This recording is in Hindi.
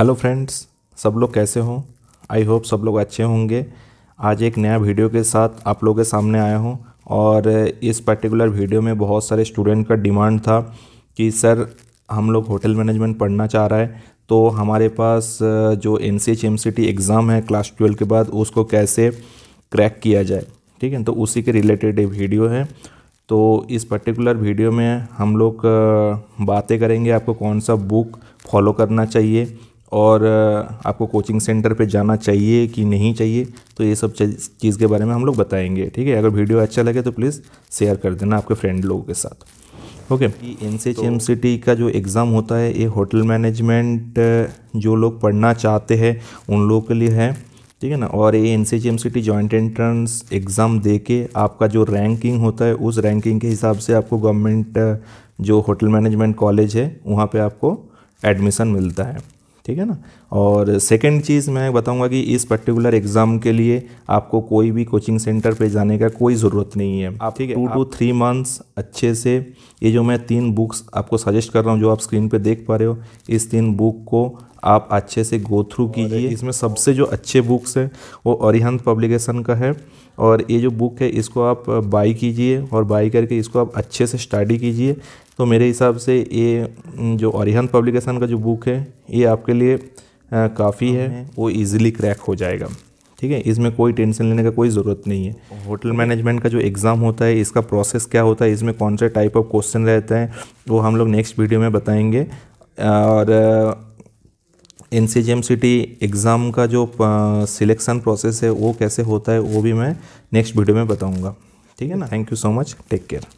हेलो फ्रेंड्स सब लोग कैसे हों आई होप सब लोग अच्छे होंगे आज एक नया वीडियो के साथ आप लोगों के सामने आया हूँ और इस पर्टिकुलर वीडियो में बहुत सारे स्टूडेंट का डिमांड था कि सर हम लोग होटल मैनेजमेंट पढ़ना चाह रहा है तो हमारे पास जो N C H M C T exam है क्लास ट्वेल्व के बाद उसको कैसे क्रैक किया जाए ठीक है तो उसी के रिलेटेड वीडियो है तो इस पर्टिकुलर वीडियो में हम लोग बातें करेंगे आपको कौन सा बुक फॉलो करना चाहिए और आपको कोचिंग सेंटर पे जाना चाहिए कि नहीं चाहिए तो ये सब चीज़ के बारे में हम लोग बताएंगे ठीक है अगर वीडियो अच्छा लगे तो प्लीज़ शेयर कर देना आपके फ्रेंड लोगों के साथ ओके एन सी एच तो एम सी टी का जो एग्ज़ाम होता है ये होटल मैनेजमेंट जो लोग पढ़ना चाहते हैं उन लोगों के लिए है ठीक है ना और ये N C H M C T joint entrance exam दे के आपका जो रैंकिंग होता है उस रैंकिंग के हिसाब से आपको गवर्नमेंट जो होटल मैनेजमेंट कॉलेज है वहाँ पे आपको एडमिशन मिलता है ठीक है ना और सेकंड चीज़ मैं बताऊंगा कि इस पर्टिकुलर एग्ज़ाम के लिए आपको कोई भी कोचिंग सेंटर पे जाने का कोई ज़रूरत नहीं है आप ठीक है टू टू थ्री मंथ्स अच्छे से ये जो मैं तीन बुक्स आपको सजेस्ट कर रहा हूँ जो आप स्क्रीन पे देख पा रहे हो इस तीन बुक को आप अच्छे से गो थ्रू कीजिए इसमें सबसे जो अच्छे बुक्स हैं वो अरिहंत पब्लिकेशन का है और ये जो बुक है इसको आप बाई कीजिए और बाई करके इसको आप अच्छे से स्टडी कीजिए तो मेरे हिसाब से ये जो अरिहन पब्लिकेशन का जो बुक है ये आपके लिए काफ़ी है वो इजीली क्रैक हो जाएगा ठीक है इसमें कोई टेंशन लेने का कोई ज़रूरत नहीं है होटल मैनेजमेंट का जो एग्ज़ाम होता है इसका प्रोसेस क्या होता है इसमें कौन से टाइप ऑफ क्वेश्चन रहते हैं वो हम लोग नेक्स्ट वीडियो में बताएंगे और N C G M C T exam का जो सिलेक्शन प्रोसेस है वो कैसे होता है वो भी मैं नेक्स्ट वीडियो में बताऊँगा ठीक है ना thank you so much take care